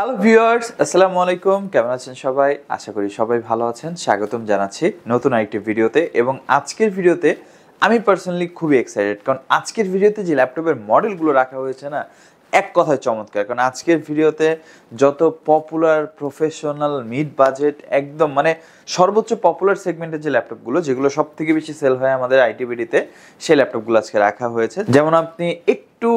hello viewers আসসালামু আলাইকুম কেমন আছেন সবাই আশা করি সবাই ভালো আছেন স্বাগতম জানাচ্ছি নতুন আরেকটি ভিডিওতে এবং আজকের ভিডিওতে আমি পার্সোনালি খুবই এক্সাইটেড কারণ আজকের ভিডিওতে যে ল্যাপটপের মডেলগুলো রাখা হয়েছে না এক কথায় চমৎকার কারণ আজকের ভিডিওতে যত পপুলার প্রফেশনাল মিড বাজেট একদম মানে সর্বোচ্চ পপুলার সেগমেন্টের যে ল্যাপটপগুলো যেগুলো সব থেকে বেশি সেল হয় আমাদের আইটিবিডিতে সেই ল্যাপটপগুলো আজকে রাখা হয়েছে যেমন আপনি একটু একটু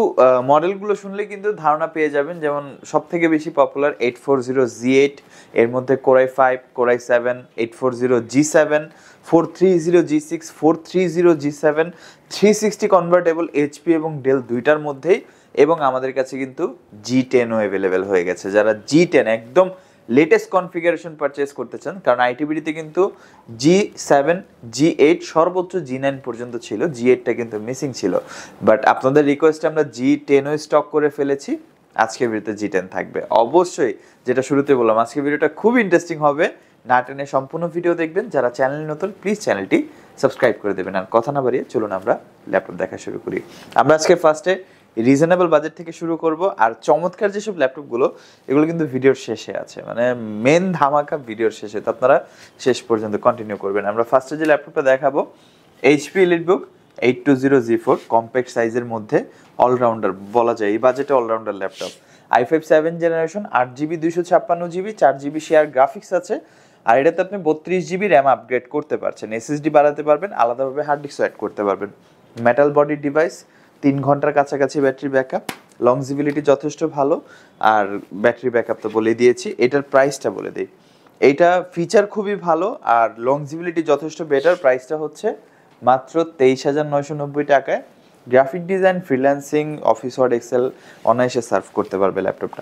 মডেলগুলো শুনলে কিন্তু ধারণা পেয়ে যাবেন যেমন সব থেকে বেশি popular eight four zero G eight এর মধ্যে core i five core i seven eight four zero G seven four three zero G six four three zero G seven three sixty convertible HP এবং ডেল দুইটার মধ্যেই এবং আমাদের কাছে কিন্তু জি টেনও অ্যাভেলেবেল হয়ে গেছে যারা জি টেন একদম লেটেস্ট কনফিগারেশন পারচেস করতে চান কারণ আইটিবিডিতে কিন্তু জি সেভেন জি এইট সর্বোচ্চ জি নাইন পর্যন্ত ছিল জি এইটটা কিন্তু মিসিং ছিল বাট আপনাদের রিকোয়েস্টে আমরা জি টেনও স্টক করে ফেলেছি আজকের ভিডিওতে জি টেন থাকবে অবশ্যই যেটা শুরুতে বললাম আজকের ভিডিওটা খুব ইন্টারেস্টিং হবে না টেনে সম্পূর্ণ ভিডিও দেখবেন যারা চ্যানেল নতুন প্লিজ চ্যানেলটি সাবস্ক্রাইব করে দেবেন আর কথা না বাড়িয়ে চলুন আমরা ল্যাপটপ দেখা শুরু করি আমরা আজকে ফার্স্টে রিজনেবল বাজেট থেকে শুরু করব আর চমৎকার যেসব ল্যাপটপগুলো এগুলো কিন্তু ভিডিওর শেষে আছে মানে মেন ধামাকা ভিডিওর শেষে তো আপনারা শেষ পর্যন্ত কন্টিনিউ করবেন আমরা ফার্স্টে যে ল্যাপটপটা দেখাবো HP book eight two zero G four compact সাইজের মধ্যে অলরাউন্ডার বলা যায় এই বাজেটে allrounder laptop i five seven generation আট জিবি দুইশো ছাপ্পান্ন জিবি চার জিবি শেয়ার গ্রাফিক্স আছে আর এটাতে আপনি বত্রিশ জিবি র্যাম আপগ্রেড করতে পারছেন এসএসডি বাড়াতে পারবেন আলাদাভাবে হার্ড ডিস্ক অ্যাড করতে পারবেন মেটাল বডি ডিভাইস তিন ঘন্টার কাছাকাছি ব্যাটারি ব্যাকআপ লংজিবিলিটি যথেষ্ট ভালো আর ব্যাটারি ব্যাকআপ তো বলে দিয়েছি এটার প্রাইসটা বলে দিই এইটা ফিচার খুবই ভালো আর লংজিবিলিটি যথেষ্ট বেটার প্রাইসটা হচ্ছে মাত্র তেইশ হাজার নয়শো নব্বই টাকায় graphic design freelancing office word excel অনায়াসে সার্ভ করতে পারবে ল্যাপটপটা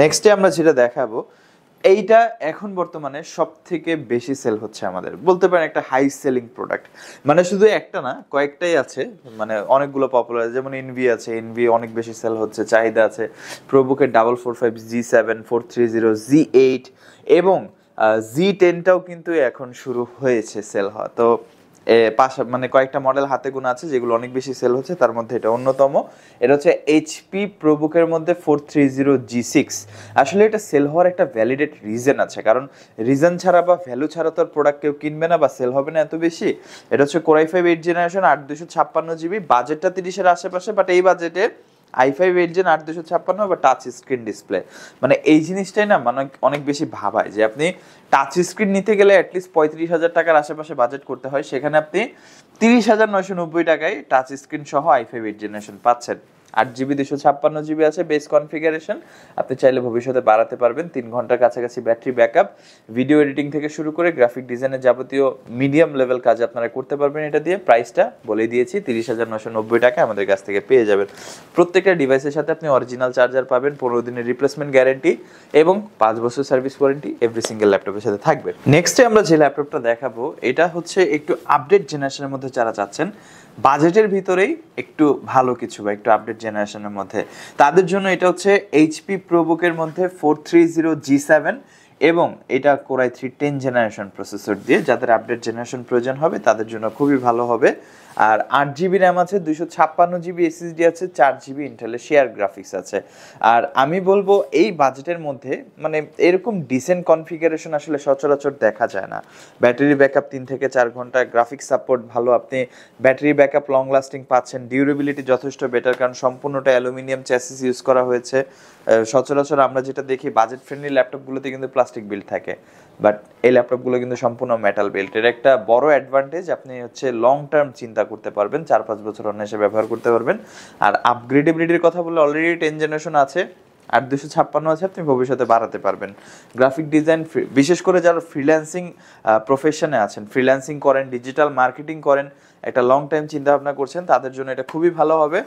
নেক্সটে আমরা যেটা দেখাবো এইটা এখন বর্তমানে সব থেকে বেশি সেল হচ্ছে আমাদের বলতে পারেন একটা হাই সেলিং প্রোডাক্ট মানে শুধু একটা না কয়েকটাই আছে মানে অনেকগুলো পপুলার যেমন এনভি আছে এনভি অনেক বেশি সেল হচ্ছে চাহিদা আছে প্রোবুকের double four five G seven four three zero G eight এবং জি টেনটাও কিন্তু এখন শুরু হয়েছে সেল হওয়া তো পাশা মানে কয়েকটা মডেল হাতে গোনা আছে যেগুলো অনেক বেশি সেল হচ্ছে তার মধ্যে এটা অন্যতম এটা হচ্ছে এইচপি প্রবুকের মধ্যে four three zero G six আসলে এটা সেল হওয়ার একটা ভ্যালিডেট রিজন আছে কারণ রিজন ছাড়া বা ভ্যালু ছাড়া তো প্রোডাক্ট কেউ কিনবে না বা সেল হবে না এত বেশি এটা হচ্ছে কোরাই ফাইভ এইট জেনারেশন আট দুশো ছাপ্পান্ন জিবি বাজেটটা তিরিশের আশেপাশে বাট এই বাজেটের আই ফাইভ এইট জেন আট দুশো ছাপ্পান্ন বা টাচ স্ক্রিন ডিসপ্লে মানে এই জিনিসটাই না মানে অনেক বেশি ভাবায় যে আপনি টাচ স্ক্রিন নিতে গেলে অ্যাটলিস্ট পঁয়ত্রিশ হাজার টাকার আশেপাশে বাজেট করতে হয় সেখানে আপনি তিরিশ হাজার নয়শো নব্বই টাকায় টাচ স্ক্রিন সহ আই ফাইভ এইট জেনারেশন পাচ্ছেন আট জিবি দুশো ছাপ্পান্ন জিবি আছে বেস কনফিগারেশন আপনি চাইলে ভবিষ্যতে বাড়াতে পারবেন তিন ঘন্টার কাছাকাছি ব্যাটারি ব্যাকআপ ভিডিও এডিটিং থেকে শুরু করে গ্রাফিক ডিজাইনের যাবতীয় মিডিয়াম লেভেল কাজ আপনারা করতে পারবেন এটা দিয়ে প্রাইসটা বলে দিয়েছি তিরিশ হাজার নশো নব্বই টাকা আমাদের কাছ থেকে পেয়ে যাবেন প্রত্যেকটা ডিভাইসের সাথে আপনি অরিজিনাল চার্জার পাবেন পনেরো দিনের রিপ্লেসমেন্ট গ্যারেন্টি এবং পাঁচ বছর সার্ভিস ওয়ারেন্টি এভরি সিঙ্গেল ল্যাপটপের সাথে থাকবে নেক্সটে আমরা যে ল্যাপটপটা দেখাবো এটা হচ্ছে একটু আপডেট জেনারেশনের মধ্যে যারা চাচ্ছেন বাজেটের ভিতরেই একটু ভালো কিছু বা একটু আপডেট জেনারেশনের মধ্যে তাদের জন্য এটা হচ্ছে এইচপি প্রবুকের মধ্যে four three zero G seven এবং এটা core i three ten generation processor দিয়ে যাদের আপডেট জেনারেশন প্রয়োজন হবে তাদের জন্য খুবই ভালো হবে আর আট জিবি র্যাম আছে দুশো ছাপ্পান্ন জিবি এসএসডি আছে চার জিবি ইন্টারলে শেয়ার গ্রাফিক্স আছে আর আমি বলবো এই বাজেটের মধ্যে মানে এরকম ডিসেন্ট কনফিগারেশন আসলে সচরাচর দেখা যায় না ব্যাটারি ব্যাকআপ তিন থেকে চার ঘন্টা গ্রাফিক্স সাপোর্ট ভালো আপনি ব্যাটারি ব্যাকআপ লং লাস্টিং পাচ্ছেন ডিউরেবিলিটি যথেষ্ট বেটার কারণ সম্পূর্ণটা অ্যালুমিনিয়াম চ্যাসিস ইউজ করা হয়েছে সচরাচর আমরা যেটা দেখি বাজেট ফ্রেন্ডলি ল্যাপটপগুলোতে কিন্তু প্লাস প্লাস্টিক বিল্ড থাকে বাট এই ল্যাপটপগুলো কিন্তু সম্পূর্ণ মেটাল বিল্ড এর একটা বড় অ্যাডভান্টেজ আপনি হচ্ছে লং টার্ম চিন্তা করতে পারবেন চার পাঁচ বছর অন্য অনায়াসে ব্যবহার করতে পারবেন আর আপগ্রেডেবিলিটির কথা বললে অলরেডি টেন জেনারেশন আছে আর দুশো ছাপ্পান্ন আছে আপনি ভবিষ্যতে বাড়াতে পারবেন গ্রাফিক ডিজাইন বিশেষ করে যারা ফ্রিল্যান্সিং প্রফেশনে আছেন ফ্রিল্যান্সিং করেন ডিজিটাল মার্কেটিং করেন একটা লং টাইম চিন্তা ভাবনা করছেন তাদের জন্য এটা খুবই ভালো হবে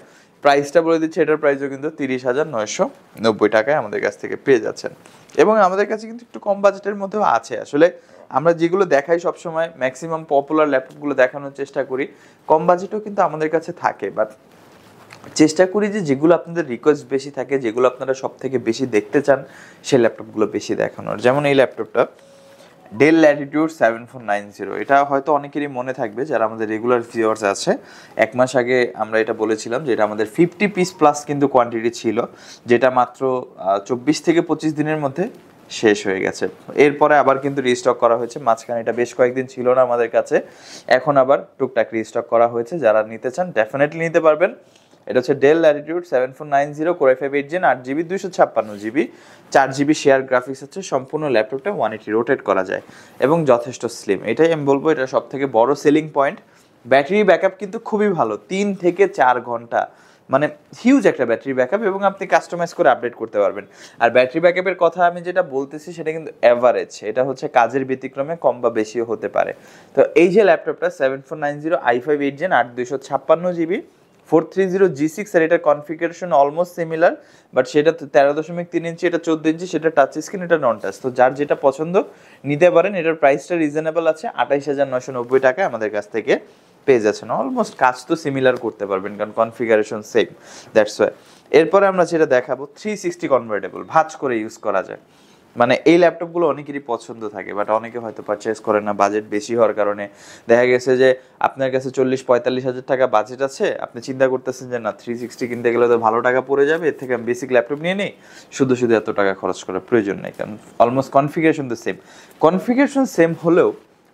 প্রাইসটা বলে দিচ্ছি এটার প্রাইসও কিন্তু তিরিশ হাজার নয়শো নব্বই টাকায় আমাদের কাছ থেকে পেয়ে যাচ্ছেন এবং আমাদের কাছে কিন্তু একটু কম বাজেটের মধ্যেও আছে আসলে আমরা যেগুলো দেখাই সবসময় ম্যাক্সিমাম পপুলার ল্যাপটপগুলো দেখানোর চেষ্টা করি কম বাজেটও কিন্তু আমাদের কাছে থাকে বাট চেষ্টা করি যে যেগুলো আপনাদের রিকোয়েস্ট বেশি থাকে যেগুলো আপনারা সব থেকে বেশি দেখতে চান সেই ল্যাপটপগুলো বেশি দেখানোর যেমন এই ল্যাপটপটা Dell Latitude seven four nine zero এটা হয়তো অনেকেরই মনে থাকবে যারা আমাদের রেগুলার ভিউয়ার্স আছে এক মাস আগে আমরা এটা বলেছিলাম যে এটা আমাদের ফিফটি পিস প্লাস কিন্তু কোয়ান্টিটি ছিল যেটা মাত্র চব্বিশ থেকে পঁচিশ দিনের মধ্যে শেষ হয়ে গেছে এরপরে আবার কিন্তু রিস্টক করা হয়েছে মাঝখানে এটা বেশ কয়েকদিন ছিল না আমাদের কাছে এখন আবার টুকটাক রিস্টক করা হয়েছে যারা নিতে চান ডেফিনেটলি নিতে পারবেন এটা হচ্ছে Dell Latitude seven four nine zero core i five eight gen আট জিবি দুইশো ছাপ্পান্ন জিবি চার জিবি শেয়ার গ্রাফিক্স হচ্ছে সম্পূর্ণ ল্যাপটপটা ওয়ান এইটি রোটেট করা যায় এবং যথেষ্ট স্লিম এটাই আমি বলবো এটা সব থেকে বড় সেলিং পয়েন্ট ব্যাটারি ব্যাকআপ কিন্তু খুবই ভালো তিন থেকে চার ঘন্টা মানে হিউজ একটা ব্যাটারি ব্যাকআপ এবং আপনি কাস্টমাইজ করে আপডেট করতে পারবেন আর ব্যাটারি ব্যাকআপের কথা আমি যেটা বলতেছি সেটা কিন্তু অ্যাভারেজ এটা হচ্ছে কাজের ব্যতিক্রমে কম বা বেশিও হতে পারে তো এই যে ল্যাপটপটা seven four nine zero i five eight gen আট দুইশো ছাপ্পান্ন GB four three zero G six আর এটার কনফিগারেশন অলমোস্ট সিমিলার বাট সেটা তেরো দশমিক তিন ইঞ্চি এটা চোদ্দ ইঞ্চি সেটা টাচ স্ক্রিন এটা নন টাচ তো যার যেটা পছন্দ নিতে পারেন এটার প্রাইসটা রিজনেবল আছে আঠাইশ হাজার নশো নব্বই টাকায় আমাদের কাছ থেকে পেয়ে যাচ্ছেন অলমোস্ট কাজ তো সিমিলার করতে পারবেন কারণ কনফিগারেশন সেম দ্যাটস ওয়াই এরপরে আমরা যেটা দেখাবো থ্রি সিক্সটি কনভার্টেবল ভাজ করে ইউজ করা যায় মানে এই ল্যাপটপগুলো অনেকেরই পছন্দ থাকে বাট অনেকে হয়তো পারচেস করে না বাজেট বেশি হওয়ার কারণে দেখা গেছে যে আপনার কাছে চল্লিশ পঁয়তাল্লিশ হাজার টাকা বাজেট আছে আপনি চিন্তা করতেছেন যে না থ্রি সিক্সটি কিনতে গেলে তো ভালো টাকা পড়ে যাবে এর থেকে আমি বেসিক ল্যাপটপ নিয়ে নিই শুধু শুধু এত টাকা খরচ করার প্রয়োজন নেই কারণ অলমোস্ট কনফিগারেশন তো সেম কনফিগারেশন সেম হলেও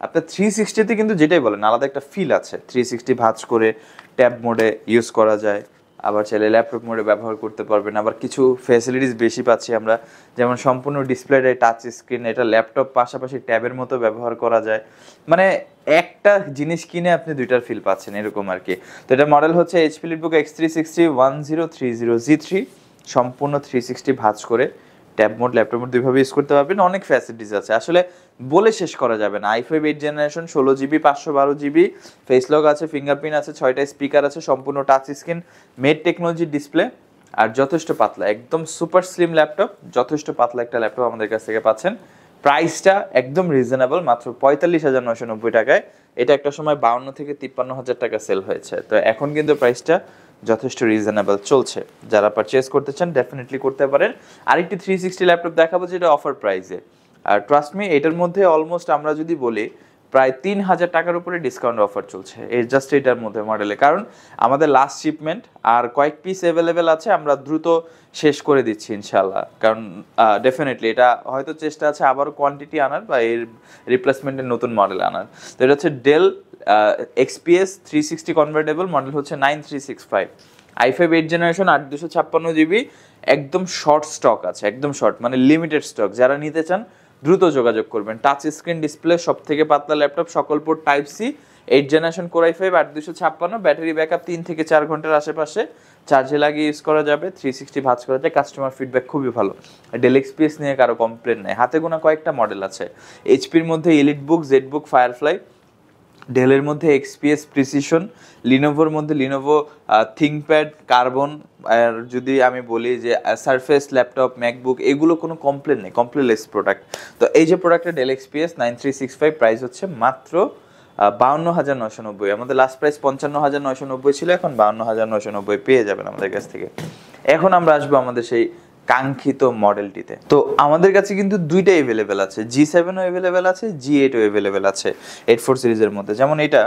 আপনার থ্রি সিক্সটিতে কিন্তু যেটাই বলেন আলাদা একটা ফিল আছে থ্রি সিক্সটি ভাঁজ করে ট্যাব মোডে ইউজ করা যায় আবার চাইলে ল্যাপটপ মোডে ব্যবহার করতে পারবেন আবার কিছু ফ্যাসিলিটিস বেশি পাচ্ছি আমরা যেমন সম্পূর্ণ ডিসপ্লেটাই টাচ স্ক্রিন এটা ল্যাপটপ পাশাপাশি ট্যাবের মতো ব্যবহার করা যায় মানে একটা জিনিস কিনে আপনি দুইটার ফিল পাচ্ছেন এরকম আর কি তো এটা মডেল হচ্ছে HP EliteBook x three sixty one zero three zero G three সম্পূর্ণ থ্রি সিক্সটি ভাজ করে ট্যাব মোড ল্যাপটপ মোড দুইভাবে ইউজ করতে পারবেন অনেক ফ্যাসিলিটিস আছে আসলে বলে শেষ করা যাবে না আই ফাইভ এইট জেনারেশন ষোলো জিবি পাঁচশো বারো জিবি ফেসলক আছে ফিঙ্গারপ্রিন্ট আছে ছয়টা স্পিকার আছে সম্পূর্ণ touch screen made technology display আর যথেষ্ট পাতলা একদম সুপার স্লিম ল্যাপটপ যথেষ্ট পাতলা একটা ল্যাপটপ আমাদের কাছ থেকে পাচ্ছেন প্রাইসটা একদম রিজনেবল মাত্র পঁয়তাল্লিশ হাজার নশো নব্বই টাকায় এটা একটা সময় বাউন্ন থেকে তিপ্পান্ন হাজার টাকা সেল হয়েছে তো এখন কিন্তু প্রাইসটা যথেষ্ট রিজনেবল চলছে যারা পারচেস করতে চান ডেফিনেটলি করতে পারেন আরেকটি থ্রি সিক্সটি ল্যাপটপ দেখাবো যেটা অফার প্রাইসে আর ট্রাস্ট মি এটার মধ্যে অলমোস্ট আমরা যদি বলি প্রায় তিন হাজার টাকার উপরে ডিসকাউন্ট অফার চলছে এই জাস্ট এটার মধ্যে মডেলে কারণ আমাদের লাস্ট শিপমেন্ট আর কয়েক পিস অ্যাভেলেবেল আছে আমরা দ্রুত শেষ করে দিচ্ছি ইনশাল্লাহ কারণ ডেফিনেটলি এটা হয়তো চেষ্টা আছে আবারও কোয়ান্টিটি আনার বা এর রিপ্লেসমেন্টের নতুন মডেল আনার তো এটা হচ্ছে Dell XPS three sixty convertible model হচ্ছে nine three six five i five eight generation আট দুশো ছাপ্পান্ন জিবি একদম শর্ট স্টক আছে একদম শর্ট মানে লিমিটেড স্টক যারা নিতে চান দ্রুত যোগাযোগ করবেন টাচ স্ক্রিন ডিসপ্লে সব থেকে পাতলা ল্যাপটপ সকল port type C eight generation core i five আট দুশো ছাপ্পান্ন ব্যাটারি ব্যাকআপ তিন থেকে চার ঘন্টার আশেপাশে চার্জে লাগিয়ে ইউজ করা যাবে থ্রি সিক্সটি ভাজ করা যায় কাস্টমার ফিডব্যাক খুবই ভালো ডেল এক্সপিএস নিয়ে কারো কমপ্লেন নেই হাতে গোনা কয়েকটা মডেল আছে এইচপির মধ্যে Elite book Z book Firefly ডেলের মধ্যে এক্সপিএস প্রিসিশন লিনোভোর মধ্যে লিনোভো থিঙ্কপ্যাড কার্বন আর যদি আমি বলি যে সারফেস ল্যাপটপ ম্যাকবুক এগুলো কোনো কমপ্লেন নেই কমপ্লেনলেস প্রোডাক্ট তো এই যে প্রোডাক্টটা Dell XPS nine three six five price হচ্ছে মাত্র বাউন্ন হাজার নশো নব্বই আমাদের লাস্ট প্রাইস পঞ্চান্ন হাজার নশো নব্বই ছিল এখন বাউন্ন হাজার নশো নব্বই পেয়ে যাবেন আমাদের কাছ থেকে এখন আমরা আসবো আমাদের সেই কাঙ্ক্ষিত মডেলটিতে তো আমাদের কাছে কিন্তু দুইটা অ্যাভেলেবেল আছে জি সেভেনও অ্যাভেলেবেল আছে জি এইটও অ্যাভেলেবেল আছে এইট ফোর সিরিজের মধ্যে যেমন এটা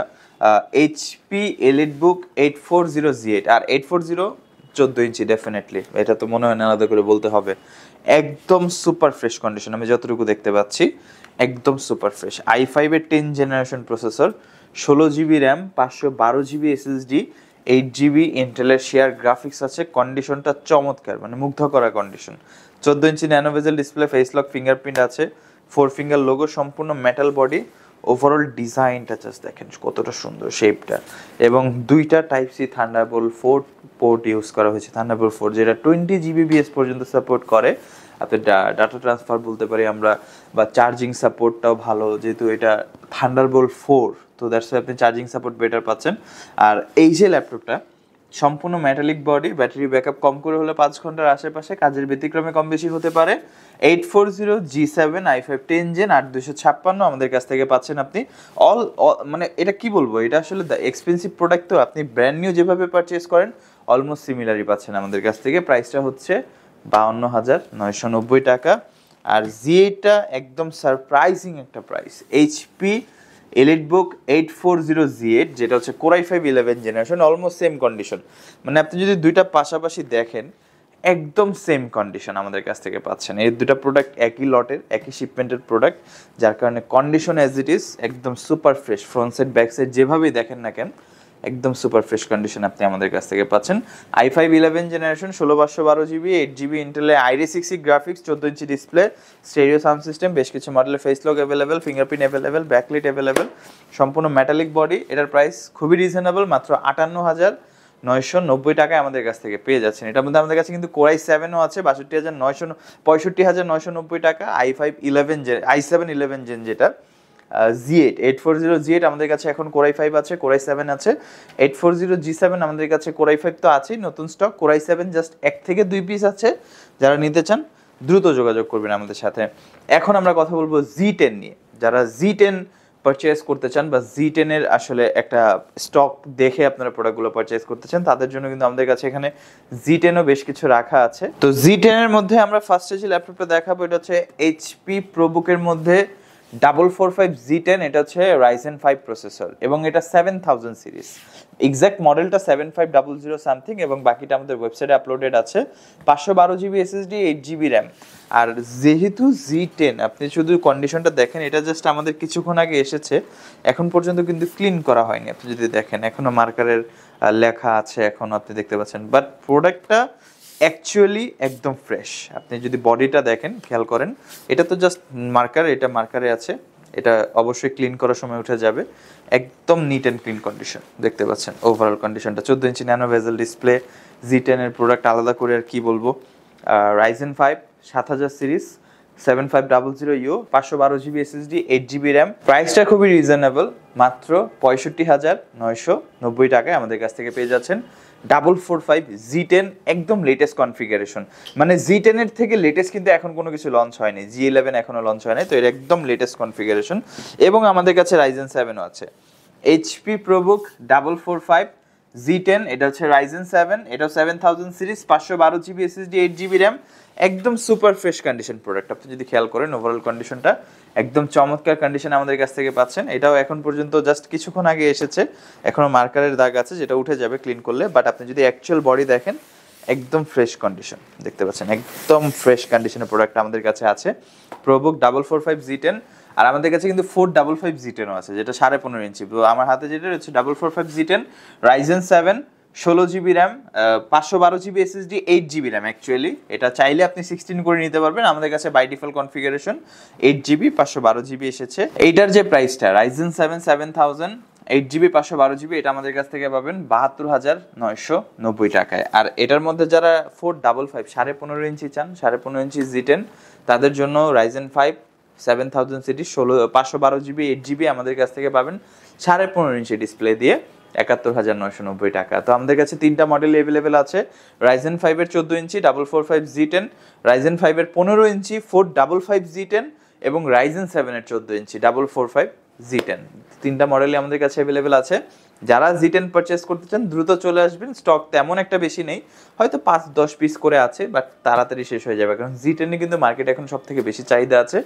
HP Elite book eight four zero G eight আর এইট ফোর জিরো চোদ্দো ইঞ্চি ডেফিনেটলি এটা তো মনে হয় না আলাদা করে বলতে হবে একদম সুপার ফ্রেশ কন্ডিশন আমি যতটুকু দেখতে পাচ্ছি একদম সুপার ফ্রেশ আই ফাইভের টেন জেনারেশন প্রসেসর ষোলো জিবি র্যাম পাঁচশো বারো জিবি এসএসডি এইট জিবি ইন্টেলের শেয়ার গ্রাফিক্স আছে কন্ডিশনটা চমৎকার মানে মুগ্ধ করা কন্ডিশন চোদ্দ ইঞ্চি nano bezel display face lock fingerprint আছে ফোর ফিঙ্গার লোগো সম্পূর্ণ মেটাল বডি ওভারঅল ডিজাইনটা জাস্ট দেখেন কতটা সুন্দর শেপটা এবং দুইটা type C Thunderbolt four port use করা হয়েছে থান্ডারবোল ফোর যেটা টোয়েন্টি জিবিবিএস পর্যন্ত সাপোর্ট করে আপনি ডাটা ট্রান্সফার বলতে পারি আমরা বা চার্জিং সাপোর্টটাও ভালো যেহেতু এটা থান্ডারবোল ফোর তো দ্যাটস আপনি চার্জিং সাপোর্ট বেটার পাচ্ছেন আর এই যে ল্যাপটপটা সম্পূর্ণ ম্যাটালিক বডি ব্যাটারি ব্যাকআপ কম করে হলে পাঁচ ঘন্টার আশেপাশে কাজের ব্যতিক্রমে কম বেশি হতে পারে eight four zero G seven i five ten gen আট দুশো ছাপ্পান্ন আমাদের কাছ থেকে পাচ্ছেন আপনি অল মানে এটা কি বলবো এটা আসলে এক্সপেন্সিভ প্রোডাক্ট তো আপনি ব্র্যান্ড নিউ যেভাবে পারচেস করেন অলমোস্ট সিমিলারই পাচ্ছেন আমাদের কাছ থেকে প্রাইসটা হচ্ছে বাউন্ন হাজার নয়শো নব্বই টাকা আর জি এইটটা একদম সারপ্রাইজিং একটা price HP Elite book eight four zero G eight যেটা হচ্ছে core i five eleven generation almost same condition মানে আপনি যদি দুইটা পাশাপাশি দেখেন একদম সেম কন্ডিশন আমাদের কাছ থেকে পাচ্ছেন এই দুটা প্রোডাক্ট একই লটের একই শিপমেন্টের প্রোডাক্ট যার কারণে কন্ডিশন অ্যাজ ইট ইজ একদম super fresh front side back side যেভাবেই দেখেন না কেন একদম সুপার ফ্রেশ কন্ডিশন আপনি আমাদের কাছ থেকে পাচ্ছেন আই ফাইভ ইলেভেন জেনারেশন ষোলো পাঁচশো বারো জিবি এইট জিবি ইন্টেলে আইডি সিক্স গ্রাফিক্স চোদ্দো ইঞ্চি ডিসপ্লে স্টেরিও সাউন্ড সিস্টেম বেশ কিছু মডেলের face lock available fingerprint available backlit available সম্পূর্ণ ম্যাটালিক বডি এটার প্রাইস খুবই রিজনেবল মাত্র আটান্ন হাজার নয়শো নব্বই টাকায় আমাদের কাছ থেকে পেয়ে যাচ্ছেন এটার মধ্যে আমাদের কাছে কিন্তু কোরাই সেভেনও আছে বাষট্টি হাজার নয়শো পঁয়ষট্টি হাজার নয়শো নব্বই টাকা I five eleven gen I seven eleven gen যেটা G eight eight four zero G eight আমাদের কাছে এখন কোরাই ফাইভ আছে কোরাই সেভেন আছে eight four zero G seven আমাদের কাছে কোরাই ফাইভ তো আছেই নতুন স্টক কোরাই সেভেন জাস্ট এক থেকে দুই পিস আছে যারা নিতে চান দ্রুত যোগাযোগ করবেন আমাদের সাথে এখন আমরা কথা বলবো জি টেন নিয়ে যারা জি টেন পারচেস করতে চান বা জি টেনের আসলে একটা স্টক দেখে আপনারা প্রোডাক্টগুলো পারচেস করতে চান তাদের জন্য কিন্তু আমাদের কাছে এখানে জি টেনও বেশ কিছু রাখা আছে তো জি টেনের মধ্যে আমরা ফার্স্টে যে ল্যাপটপটা দেখাবো এটা হচ্ছে এইচপি প্রবুকের মধ্যে double four five G ten এটা হচ্ছে রাইজেন ফাইভ প্রসেসর এবং এটা সেভেন থাউজেন্ড সিরিজ এক্স্যাক্ট মডেলটা seven five double zero something এবং বাকিটা আমাদের ওয়েবসাইটে আপলোডেড আছে পাঁচশো বারো GB SSD eight GB RAM আর যেহেতু জি টেন আপনি শুধু কন্ডিশনটা দেখেন এটা জাস্ট আমাদের কিছুক্ষণ আগে এসেছে এখন পর্যন্ত কিন্তু ক্লিন করা হয়নি আপনি যদি দেখেন এখনও মার্কারের লেখা আছে এখন আপনি দেখতে পাচ্ছেন বাট প্রোডাক্টটা অ্যাকচুয়ালি একদম ফ্রেশ আপনি যদি বডিটা দেখেন খেয়াল করেন এটা তো জাস্ট মার্কার এটা মার্কারে আছে এটা অবশ্যই ক্লিন করার সময় উঠে যাবে একদম নিট অ্যান্ড ক্লিন কন্ডিশন দেখতে পাচ্ছেন ওভারঅল কন্ডিশনটা চোদ্দ inch nano bezel display G টেনের প্রোডাক্ট আলাদা করে আর কি বলবো রাইজেন ফাইভ সাত হাজার series seven five double zero U পাঁচশো বারো GB SSD eight GB RAM প্রাইসটা খুবই রিজনেবল মাত্র পঁয়ষট্টি হাজার নয়শো নব্বই টাকায় আমাদের কাছ থেকে পেয়ে যাচ্ছেন double four five G ten একদম লেটেস্ট কনফিগারেশন মানে জি টেনের থেকে লেটেস্ট কিন্তু এখন কোনো কিছু লঞ্চ হয়নি জি ইলেভেন এখনও লঞ্চ হয়নি তো এর একদম লেটেস্ট কনফিগারেশন এবং আমাদের কাছে রাইজেন সেভেনও আছে HP ProBook double four five G ten এটা হচ্ছে রাইজেন সেভেন এটা সেভেন থাউজেন্ড সিরিজ পাঁচশো বারো GB SSD eight GB RAM একদম সুপার ফ্রেশ কন্ডিশন প্রোডাক্ট আপনি যদি খেয়াল করেন ওভারঅল কন্ডিশনটা একদম চমৎকার কন্ডিশন আমাদের কাছ থেকে পাচ্ছেন এটাও এখন পর্যন্ত জাস্ট কিছুক্ষণ আগে এসেছে এখনও মার্কারের দাগ আছে যেটা উঠে যাবে ক্লিন করলে বাট আপনি যদি অ্যাকচুয়াল বডি দেখেন একদম ফ্রেশ কন্ডিশন দেখতে পাচ্ছেন একদম ফ্রেশ কন্ডিশনের প্রোডাক্ট আমাদের কাছে আছে ProBook double four five G ten আর আমাদের কাছে কিন্তু ফোর ডাবল ফাইভ জি টেনও আছে যেটা সাড়ে পনেরো ইঞ্চি তো আমার হাতে যেটা রয়েছে double four five G ten Ryzen seven ষোলো জিবি র্যাম পাঁচশো বারো GB SSD eight GB RAM actually এটা চাইলে আপনি সিক্সটিন করে নিতে পারবেন আমাদের কাছে by default configuration eight GB পাঁচশো বারো জিবি এসেছে এইটার যে প্রাইসটা Ryzen seven seven thousand eight GB পাঁচশো বারো জিবি এটা আমাদের কাছ থেকে পাবেন বাহাত্তর হাজার নয়শো নব্বই টাকায় আর এটার মধ্যে যারা ফোর ডাবল ফাইভ সাড়ে পনেরো ইঞ্চি চান সাড়ে পনেরো ইঞ্চি জি টেন তাদের জন্য রাইজেন ফাইভ সেভেন থাউজেন্ড সিটি ষোলো পাঁচশো বারো জিবি এইট জিবি আমাদের কাছ থেকে পাবেন সাড়ে পনেরো ইঞ্চি ডিসপ্লে দিয়ে একাত্তর হাজার নয়শো নব্বই টাকা তো আমাদের কাছে তিনটা মডেল অ্যাভেলেবেল আছে রাইজেন ফাইভের চোদ্দো inch double four five G ten Ryzen ফাইভের পনেরো inch four double five G ten এবং রাইজেন সেভেনের চোদ্দো inch double four five G ten তিনটা মডেলই আমাদের কাছে অ্যাভেলেবেল আছে যারা জি টেন পারচেস করতে চান দ্রুত চলে আসবেন স্টক তেমন একটা বেশি নেই হয়তো পাঁচ দশ পিস করে আছে বাট তাড়াতাড়ি শেষ হয়ে যাবে কারণ জি টেনে কিন্তু মার্কেট এখন সব থেকে বেশি চাহিদা আছে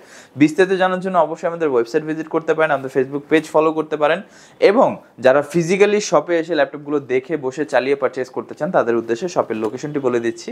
বিস্তারিত জানার জন্য অবশ্যই আমাদের ওয়েবসাইট ভিজিট করতে পারেন আমাদের ফেসবুক পেজ ফলো করতে পারেন এবং যারা ফিজিক্যালি শপে এসে ল্যাপটপগুলো দেখে বসে চালিয়ে পারচেস করতে চান তাদের উদ্দেশ্যে শপের লোকেশনটি বলে দিচ্ছি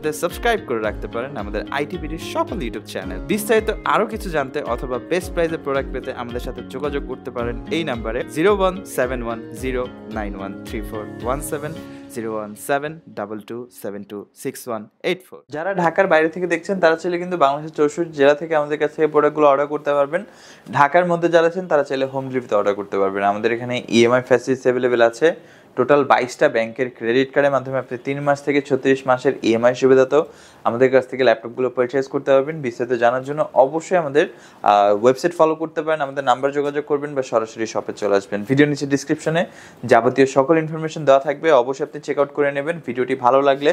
জানতে সাবস্ক্রাইব করে রাখতে পারেন আমাদের আইটিভিটির সকল ইউটিউব চ্যানেল বিস্তারিত আরও কিছু জানতে অথবা বেস্ট প্রাইজে প্রোডাক্ট পেতে আমাদের সাথে যোগাযোগ করতে পারেন এই নাম্বারে zero one seven one zero nine one three four one seven zero one seven double two seven two six one eight four যারা ঢাকার বাইরে থেকে দেখছেন তারা চাইলে কিন্তু বাংলাদেশের চৌষট্টি জেলা থেকে আমাদের কাছে এই প্রোডাক্টগুলো অর্ডার করতে পারবেন ঢাকার মধ্যে যারা আছেন তারা চাইলে হোম ডেলিভারিতে অর্ডার করতে পারবেন আমাদের এখানে ইএমআই ফ্যাসিলিটিস অ্যাভেলেবেল আছে টোটাল বাইশটা ব্যাংকের ক্রেডিট কার্ডের মাধ্যমে আপনি তিন মাস থেকে ছত্রিশ মাসের ইএমআই e সুবিধাতেও আমাদের কাছ থেকে ল্যাপটপগুলো পারচেস করতে পারবেন বিস্তারিত জানার জন্য অবশ্যই আমাদের ওয়েবসাইট ফলো করতে পারেন আমাদের নাম্বার যোগাযোগ করবেন বা সরাসরি শপে চলে আসবেন ভিডিও নিচে ডিসক্রিপশনে যাবতীয় সকল ইনফরমেশন দেওয়া থাকবে অবশ্যই আপনি চেক আউট করে নেবেন ভিডিওটি ভালো লাগলে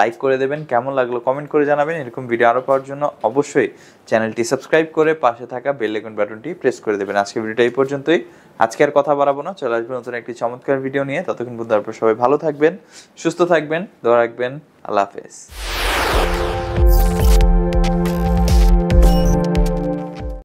লাইক করে দেবেন কেমন লাগলো কমেন্ট করে জানাবেন এরকম ভিডিও আরও পাওয়ার জন্য অবশ্যই চ্যানেলটি সাবস্ক্রাইব করে পাশে থাকা বেল লেগুন বাটনটি প্রেস করে দেবেন আজকে ভিডিওটা এই পর্যন্তই আজকে আর কথা বাড়াবো না চলে আসবে নতুন একটি চমৎকার ভিডিও নিয়ে ততক্ষণ বুধবার সবাই ভালো থাকবেন সুস্থ থাকবেন দোয়া রাখবেন আল্লাহ হাফেজ